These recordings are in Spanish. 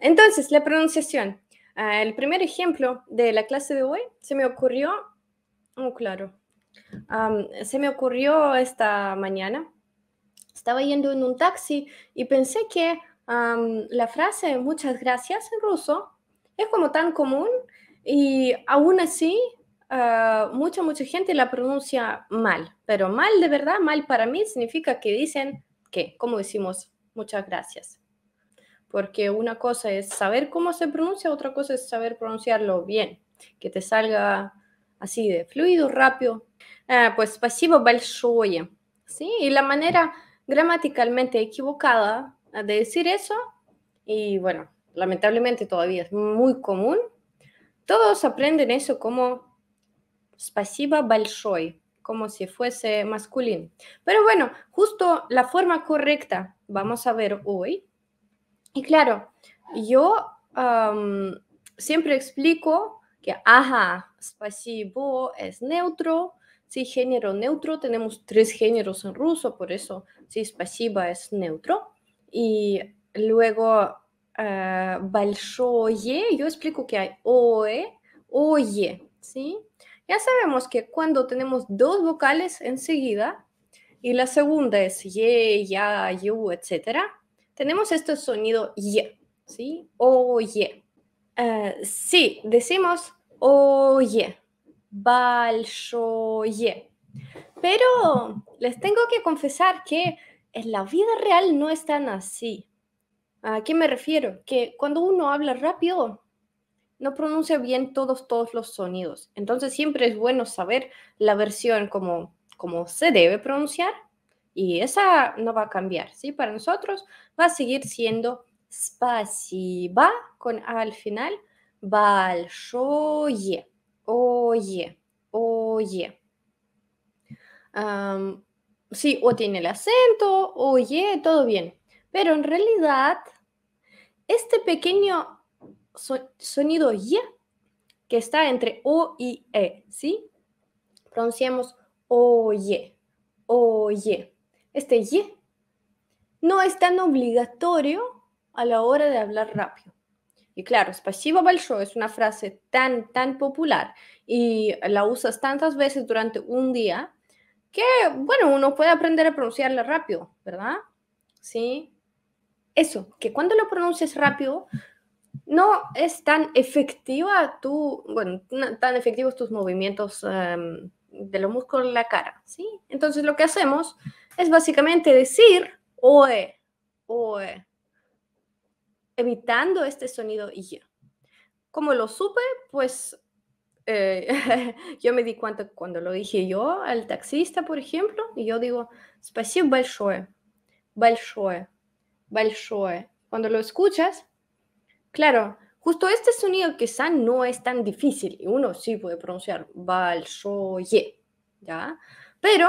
Entonces, la pronunciación. Ah, el primer ejemplo de la clase de hoy se me ocurrió, oh, claro, se me ocurrió esta mañana. Estaba yendo en un taxi y pensé que la frase muchas gracias en ruso es como tan común y aún así ah, mucha, mucha gente la pronuncia mal, pero mal de verdad, mal para mí significa que dicen que, como decimos, muchas gracias porque una cosa es saber cómo se pronuncia, otra cosa es saber pronunciarlo bien, que te salga así de fluido, rápido. Ah, pues pasivo большое. ¿sí? Y la manera gramaticalmente equivocada de decir eso, y bueno, lamentablemente todavía es muy común, todos aprenden eso como спасибо большое, como si fuese masculino. Pero bueno, justo la forma correcta vamos a ver hoy y claro, yo siempre explico que, ajá, spasivo es neutro, si sí, género neutro, tenemos tres géneros en ruso, por eso, sí, es neutro. Y luego, eh, balshoye, yo explico que hay oe, oye, ¿sí? Ya sabemos que cuando tenemos dos vocales enseguida, y la segunda es ye, ya, yu, etcétera, tenemos este sonido ye, ¿sí? Oye. Eh, sí, decimos oye, balshoye. Pero les tengo que confesar que en la vida real no es tan así. ¿A qué me refiero? Que cuando uno habla rápido, no pronuncia bien todos, todos los sonidos. Entonces siempre es bueno saber la versión como se debe pronunciar y esa no va a cambiar, ¿sí? Para nosotros va a seguir siendo Spasiba con al final, Balshoye oye, oye. sí, o tiene el acento, oye, todo bien. Pero en realidad, este pequeño sonido ye que está entre o y e, ¿sí? Pronunciamos oye, oye este Y. No es tan obligatorio a la hora de hablar rápido. Y claro, спасибо большое es una frase tan, tan popular y la usas tantas veces durante un día que, bueno, uno puede aprender a pronunciarla rápido, ¿verdad? Sí. Eso, que cuando lo pronuncias rápido, no es tan efectiva tu, bueno, tan efectivos tus movimientos em, de los músculos en la cara, ¿sí? Entonces lo que hacemos es básicamente decir oe, oe, evitando este sonido y. Como lo supe, pues eh, yo me di cuenta cuando lo dije yo al taxista, por ejemplo, y yo digo, спасибо большое, большое, Cuando lo escuchas, claro, justo este sonido quizá no es tan difícil y uno sí puede pronunciar большое, ¿ya? Pero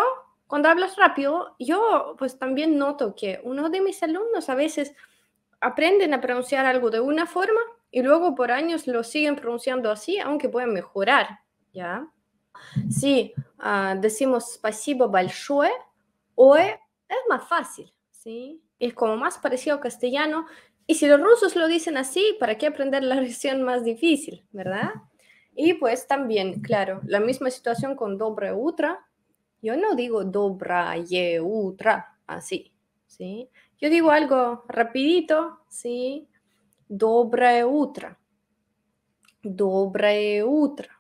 cuando hablas rápido, yo pues también noto que uno de mis alumnos a veces aprenden a pronunciar algo de una forma y luego por años lo siguen pronunciando así, aunque pueden mejorar, ¿ya? Si ah, decimos pasivo большое, o es más fácil, ¿sí? Es como más parecido a castellano. Y si los rusos lo dicen así, ¿para qué aprender la versión más difícil, verdad? Y pues también, claro, la misma situación con dobre utra, yo no digo dobra, ye, utra, así, ¿sí? Yo digo algo rapidito, ¿sí? Dobra e utra. Dobra e utra.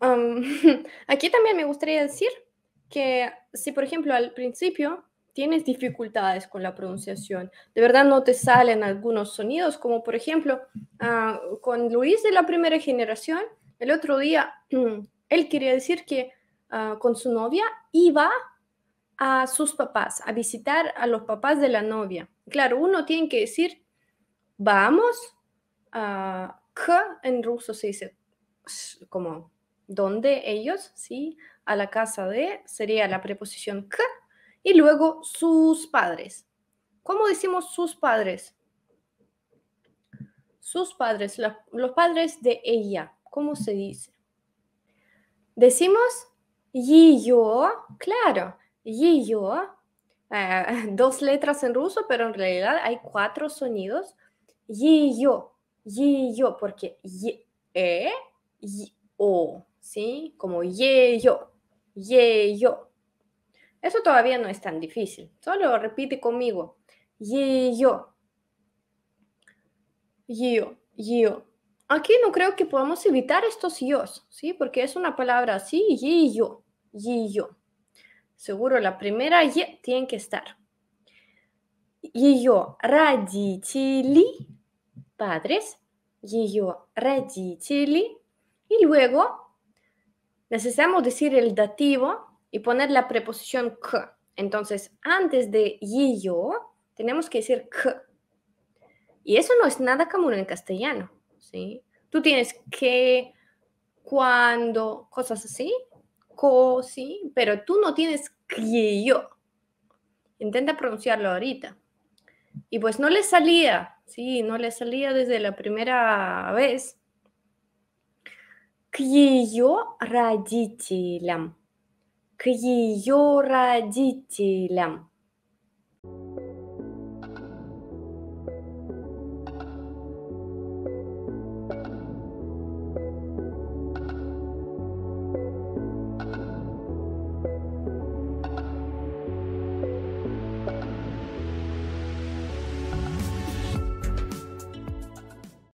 aquí también me gustaría decir que si, por ejemplo, al principio tienes dificultades con la pronunciación, de verdad no te salen algunos sonidos, como por ejemplo ah, con Luis de la primera generación, el otro día él quería decir que Ah, con su novia iba va a sus papás, a visitar a los papás de la novia. Claro, uno tiene que decir, vamos, a ah, k en ruso se dice como donde ellos, ¿sí? A la casa de sería la preposición k y luego sus padres. ¿Cómo decimos sus padres? Sus padres, los padres de ella, ¿cómo se dice? Decimos yo, claro, y yo, eh, dos letras en ruso, pero en realidad hay cuatro sonidos. y yo, porque ye, e, y, o, ¿sí? Como yo, yo. Eso todavía no es tan difícil, solo repite conmigo. Yo, yo, yo. Aquí no creo que podamos evitar estos yo, ¿sí? Porque es una palabra así, y, yo, y yo. Seguro la primera y tiene que estar. Y yo, родители, padres, yo, родители. Y luego necesitamos decir el dativo y poner la preposición k. Entonces, antes de y yo tenemos que decir k. Y eso no es nada común en castellano. Tú tienes que, cuando, cosas así, co, sí, pero tú no tienes que yo. Intenta pronunciarlo ahorita. Y pues no le salía, sí, no le salía desde la primera vez. que yo родителям. que yo родителям.